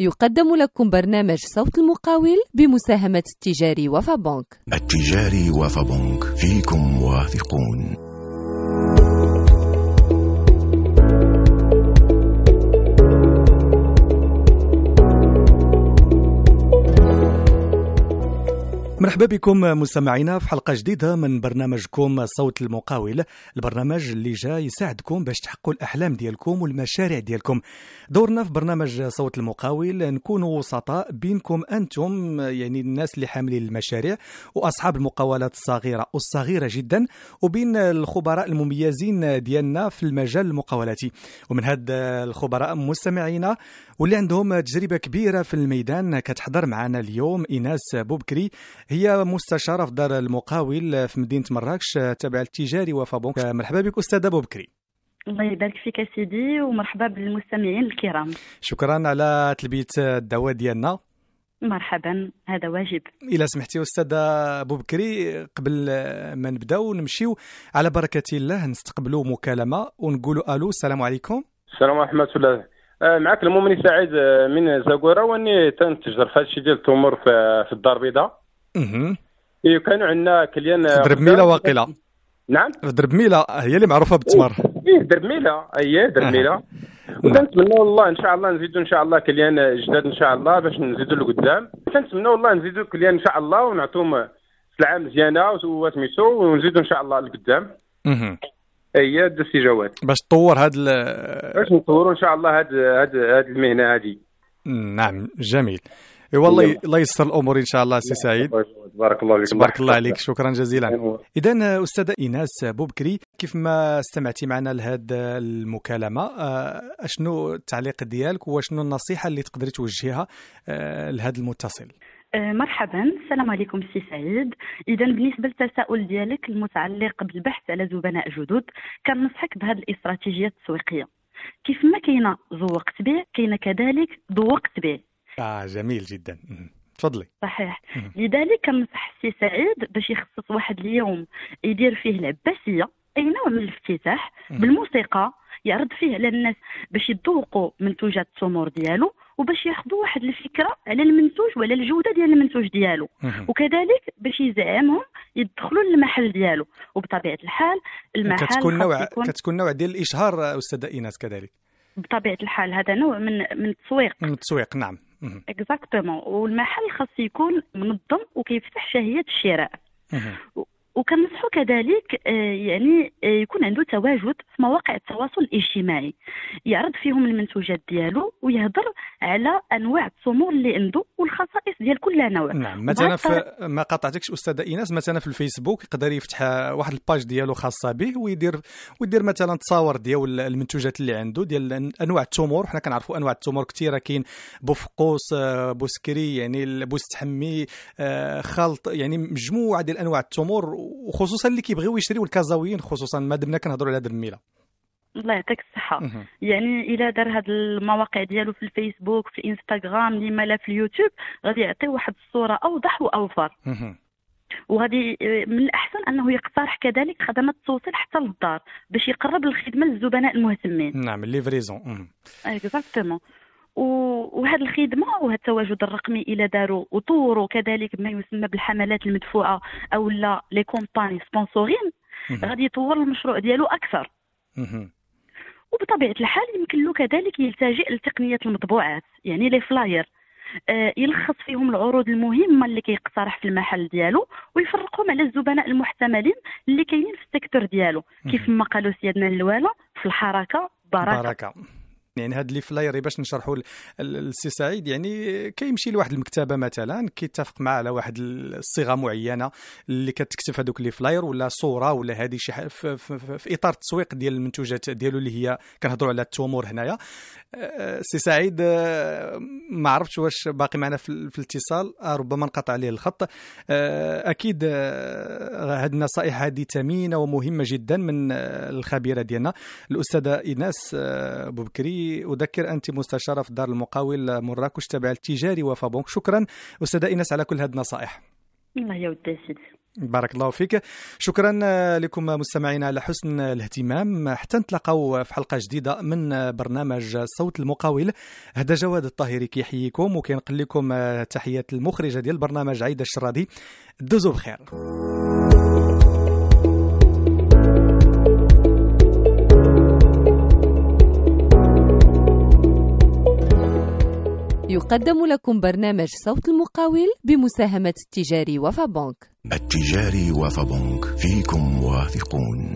يقدم لكم برنامج صوت المقاول بمساهمة التجاري وفابونك التجاري وفابونك فيكم واثقون مرحبا بكم مستمعينا في حلقه جديده من برنامجكم صوت المقاول البرنامج اللي جاي يساعدكم باش تحققوا الاحلام ديالكم والمشاريع ديالكم دورنا في برنامج صوت المقاول نكونوا وسطاء بينكم انتم يعني الناس اللي حاملين المشاريع واصحاب المقاولات الصغيره والصغيره جدا وبين الخبراء المميزين ديالنا في المجال المقاولاتي ومن هاد الخبراء مستمعينا واللي عندهم تجربه كبيره في الميدان كتحضر معنا اليوم ايناس بوبكري هي هي مستشاره في دار المقاول في مدينه مراكش تابعه للتجاري وفابونك مرحبا بك استاذه ابو بكري الله يبارك فيك سيدي ومرحبا بالمستمعين الكرام شكرا على تلبيه الدعوه ديالنا مرحبا هذا واجب الى سمحتي استاذه ابو بكري قبل ما نبداو نمشيو على بركه الله نستقبلوا مكالمه ونقولوا الو السلام عليكم السلام ورحمه الله آه، معك المؤمن سعيد آه، من زاكورا واني تنتجر في هذا الشيء ديال التمر في الدار البيضاء اها اي كانوا عندنا كليان درب ميلا واقيلا نعم درب ميلا هي اللي معروفه بالتمر ايه درب ميلا ايه درب ميلا آه. نعم. وكنتمنوا والله ان شاء الله نزيدوا ان شاء الله كليان جداد ان شاء الله باش نزيدوا لقدام كنتمنوا والله نزيدوا كليان ان شاء الله ونعطوهم سلعه مزيانه وسميتو ونزيدوا ان شاء الله لقدام اها هي السي جواد باش تطور هاد ال باش نطوروا ان شاء الله هاد هاد هاد المهنه هذه نعم جميل اي والله الله ييسر الامور ان شاء الله سي سعيد بارك الله فيك بارك الله عليك شكرا جزيلا اذا استاذه ايناس بوبكري كيف ما استمعتي معنا لهذه المكالمه آه، اشنو التعليق ديالك وشنو النصيحه اللي تقدري توجهيها آه، لهذا المتصل آه، مرحبا السلام عليكم سي سعيد اذا بالنسبه للتساؤل ديالك المتعلق بالبحث على زبناء جدد كنصحك بهذه الاستراتيجيه التسويقيه كيف ما كاينه ذوق تبيع كاينه كذلك ذوق تبيع آه جميل جدا تفضلي صحيح لذلك كنصح السي سعيد باش يخصص واحد اليوم يدير فيه العباسيه اي نوع من الافتتاح بالموسيقى يعرض فيه على الناس باش يذوقوا منتوجات التمور ديالو وباش ياخذوا واحد الفكره على المنتوج وعلى الجوده ديال المنتوج ديالو وكذلك باش يزعمهم يدخلوا للمحل ديالو وبطبيعه الحال المحل كتكون نوع يكون... كتكون نوع ديال الاشهار استاذه ايناس كذلك بطبيعه الحال هذا نوع من من التسويق من التسويق نعم اكزاكتومون والمحل خاص يكون منظم وكيفتح شهيه الشراء وكنصحوا كذلك آه، يعني آه، يكون عنده تواجد مواقع التواصل الاجتماعي يعرض فيهم المنتوجات ديالو ويهضر على انواع التمور اللي عنده والخصائص ديال كل نوع نعم مثلا في ما قطعتكش استاذه ايناس مثلا في الفيسبوك يقدر يفتح واحد الباج ديالو خاصه به ويدير ويدير مثلا تصاور ديال المنتوجات اللي عنده ديال انواع التمور حنا كنعرفوا انواع التمور كثيره كاين بوفقوس آه، بوسكري يعني بوستحمي آه، خلط يعني مجموعه ديال انواع التمور وخصوصا اللي كيبغيو يشريو الكازاويين خصوصا ما دمنا كنهضروا على هذه الميله الله يعطيك الصحة يعني إلى دار هاد المواقع ديالو في الفيسبوك في الانستغرام لما لا في اليوتيوب غادي يعطي واحد الصورة أوضح وأوفر وغادي آه، من الاحسن انه يقترح كذلك خدمات التوصيل حتى للدار باش يقرب الخدمه للزبناء المهتمين نعم ليفريزون اكزاكتومون وهاد الخدمه وهذا التواجد الرقمي الى دارو وطوروا كذلك ما يسمى بالحملات المدفوعه او لا لي كومباني سبونسورين غادي يطور المشروع ديالو اكثر وبطبيعه الحال يمكن له كذلك يلتجئ لتقنيه المطبوعات يعني لي فلاير آه، يلخص فيهم العروض المهمه اللي كيقترح في المحل ديالو ويفرقهم على الزبناء المحتملين اللي كاينين في السيكتور ديالو كيف ما قالوا سيدنا اللوالة في الحركه بركه, بركة. يعني هاد لي فلاير باش نشرحوا للسي سعيد يعني كيمشي لواحد المكتبه مثلا كيتفق معاه على واحد الصيغه معينه اللي كتكتب هذوك لي فلاير ولا صوره ولا هذه شي في, في, في, في اطار التسويق ديال المنتوجات ديالو اللي هي كنهضروا على التومور هنايا آه، سي سعيد آه، ما عرفتش واش باقي معنا في الاتصال آه، ربما انقطع عليه الخط اكيد هاد النصائح هذه ثمينه ومهمه جدا من الخبيره ديالنا الاستاذه ايناس بوبكري اذكر انت مستشاره في دار المقاول مراكش تبع التجاري وفابونك شكرا استاذه ايناس على كل هذه النصائح الله يودي بارك الله فيك شكرا لكم مستمعينا على حسن الاهتمام حتى نتلاقاو في حلقه جديده من برنامج صوت المقاول هذا جواد الطاهري كيحييكم وكينقل لكم تحيات المخرجه ديال البرنامج عايده الشرادي دوزو بخير يقدم لكم برنامج صوت المقاول بمساهمة التجاري وفابونك التجاري وفابونك فيكم واثقون